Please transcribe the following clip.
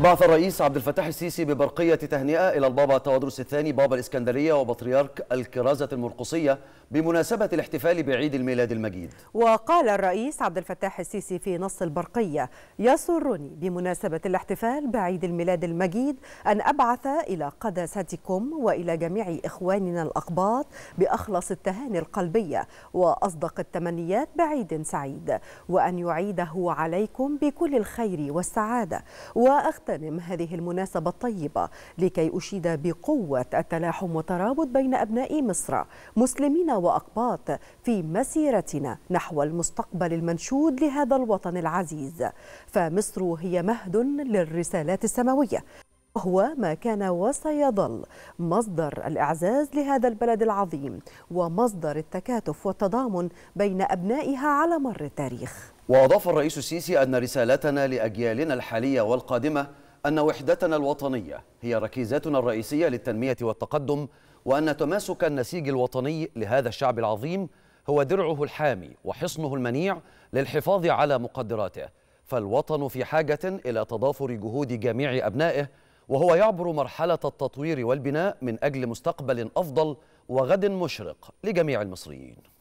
بعث الرئيس عبد الفتاح السيسي ببرقية تهنئة إلى البابا تودروس الثاني بابا الإسكندرية وبطريرك الكرازة المرقصية بمناسبة الاحتفال بعيد الميلاد المجيد وقال الرئيس عبد الفتاح السيسي في نص البرقية يسرني بمناسبة الاحتفال بعيد الميلاد المجيد أن أبعث إلى قداستكم وإلى جميع إخواننا الأقباط بأخلص التهاني القلبية وأصدق التمنيات بعيد سعيد وأن يعيده عليكم بكل الخير والسعادة وأخ اغتنم هذه المناسبة الطيبة لكي أشيد بقوة التلاحم والترابط بين أبناء مصر مسلمين وأقباط في مسيرتنا نحو المستقبل المنشود لهذا الوطن العزيز فمصر هي مهد للرسالات السماوية وهو ما كان وسيظل مصدر الإعزاز لهذا البلد العظيم ومصدر التكاتف والتضامن بين أبنائها على مر التاريخ وأضاف الرئيس السيسي أن رسالتنا لأجيالنا الحالية والقادمة أن وحدتنا الوطنية هي ركيزتنا الرئيسية للتنمية والتقدم وأن تماسك النسيج الوطني لهذا الشعب العظيم هو درعه الحامي وحصنه المنيع للحفاظ على مقدراته فالوطن في حاجة إلى تضافر جهود جميع أبنائه وهو يعبر مرحلة التطوير والبناء من أجل مستقبل أفضل وغد مشرق لجميع المصريين